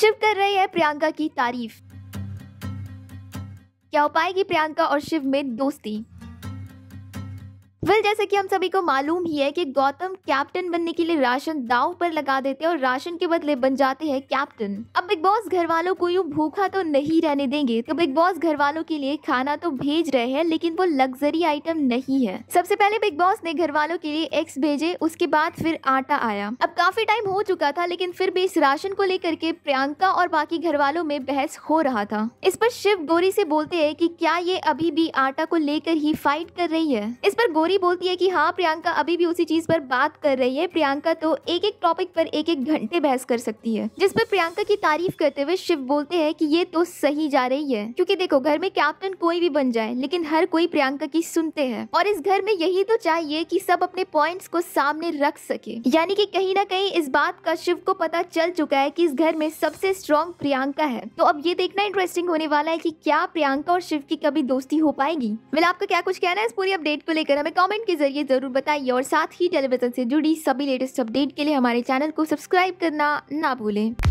शिव कर रहे हैं प्रियंका की तारीफ क्या हो पाएगी प्रियंका और शिव में दोस्ती वेल जैसे कि हम सभी को मालूम ही है कि गौतम कैप्टन बनने के लिए राशन दाव पर लगा देते हैं और राशन के बदले बन जाते हैं कैप्टन अब बिग बॉस घर वालों को यूँ भूखा तो नहीं रहने देंगे तो बिग बॉस घर वालों के लिए खाना तो भेज रहे हैं लेकिन वो लग्जरी आइटम नहीं है सबसे पहले बिग बॉस ने घर वालों के लिए एक्स भेजे उसके बाद फिर आटा आया अब काफी टाइम हो चुका था लेकिन फिर भी इस राशन को लेकर के प्रियंका और बाकी घर वालों में बहस हो रहा था इस पर शिव गोरी से बोलते है की क्या ये अभी भी आटा को लेकर ही फाइट कर रही है इस पर गोरी गौरी बोलती है कि हाँ प्रियंका अभी भी उसी चीज पर बात कर रही है प्रियंका तो एक एक टॉपिक पर एक एक घंटे बहस कर सकती है जिस पर प्रियंका की तारीफ करते हुए शिव बोलते हैं कि ये तो सही जा रही है क्योंकि देखो घर में कैप्टन कोई भी बन जाए लेकिन हर कोई प्रियंका की सुनते हैं और इस घर में यही तो चाहिए कि सब अपने पॉइंट्स को सामने रख सके यानी कि कहीं ना कहीं इस बात का शिव को पता चल चुका है कि इस घर में सबसे स्ट्रॉन्ग प्रियंका है तो अब ये देखना इंटरेस्टिंग होने वाला है कि क्या प्रियंका और शिव की कभी दोस्ती हो पाएगी मिला आपका क्या कुछ कहना है इस पूरी अपडेट को लेकर हमें कमेंट के जरिए ज़रूर बताइए और साथ ही टेलीविज़न से जुड़ी सभी लेटेस्ट अपडेट के लिए हमारे चैनल को सब्सक्राइब करना ना भूलें